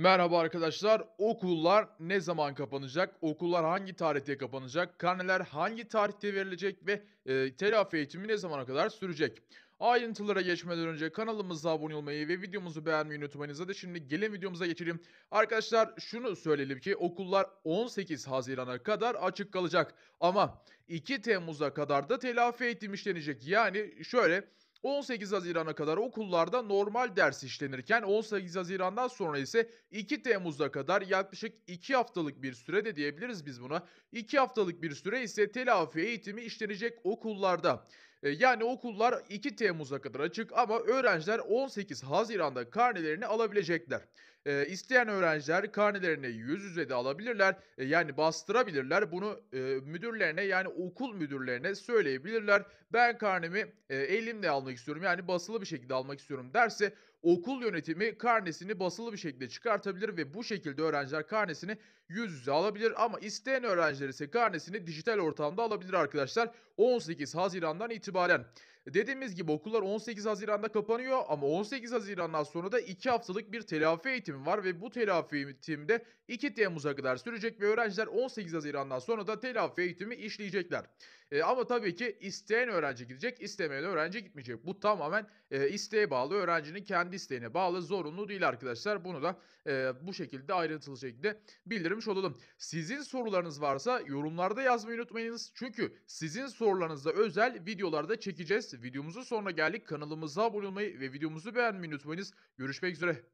Merhaba arkadaşlar. Okullar ne zaman kapanacak? Okullar hangi tarihte kapanacak? Karneler hangi tarihte verilecek ve e, telafi eğitimi ne zamana kadar sürecek? Ayrıntılara geçmeden önce kanalımıza abone olmayı ve videomuzu beğenmeyi unutmayınız. Hadi şimdi gelin videomuza geçelim. Arkadaşlar şunu söyleyelim ki okullar 18 Haziran'a kadar açık kalacak. Ama 2 Temmuz'a kadar da telafi eğitim işlenecek. Yani şöyle 18 Haziran'a kadar okullarda normal ders işlenirken 18 Haziran'dan sonra ise 2 Temmuz'a kadar yaklaşık 2 haftalık bir süre de diyebiliriz biz buna. 2 haftalık bir süre ise telafi eğitimi işlenecek okullarda. Ee, yani okullar 2 Temmuz'a kadar açık ama öğrenciler 18 Haziran'da karnelerini alabilecekler. E, isteyen öğrenciler karnelerini yüz yüze de alabilirler. E, yani bastırabilirler. Bunu e, müdürlerine yani okul müdürlerine söyleyebilirler. Ben karnemi e, elimle almak istiyorum. Yani basılı bir şekilde almak istiyorum derse okul yönetimi karnesini basılı bir şekilde çıkartabilir ve bu şekilde öğrenciler karnesini yüz yüze alabilir. Ama isteyen öğrenciler ise karnesini dijital ortamda alabilir arkadaşlar. 18 Haziran'dan itibaren itibaren Dediğimiz gibi okullar 18 Haziran'da kapanıyor ama 18 Haziran'dan sonra da 2 haftalık bir telafi eğitimi var ve bu telafi eğitimi de 2 Temmuz'a kadar sürecek ve öğrenciler 18 Haziran'dan sonra da telafi eğitimi işleyecekler. E, ama tabii ki isteyen öğrenci gidecek, istemeyen öğrenci gitmeyecek. Bu tamamen e, isteğe bağlı, öğrencinin kendi isteğine bağlı, zorunlu değil arkadaşlar. Bunu da e, bu şekilde ayrıntılı şekilde bildirmiş olalım. Sizin sorularınız varsa yorumlarda yazmayı unutmayınız. Çünkü sizin sorularınızda özel videolarda çekeceğiz. Videomuzun sonuna geldik. Kanalımıza abone olmayı ve videomuzu beğenmeyi unutmayınız. Görüşmek üzere.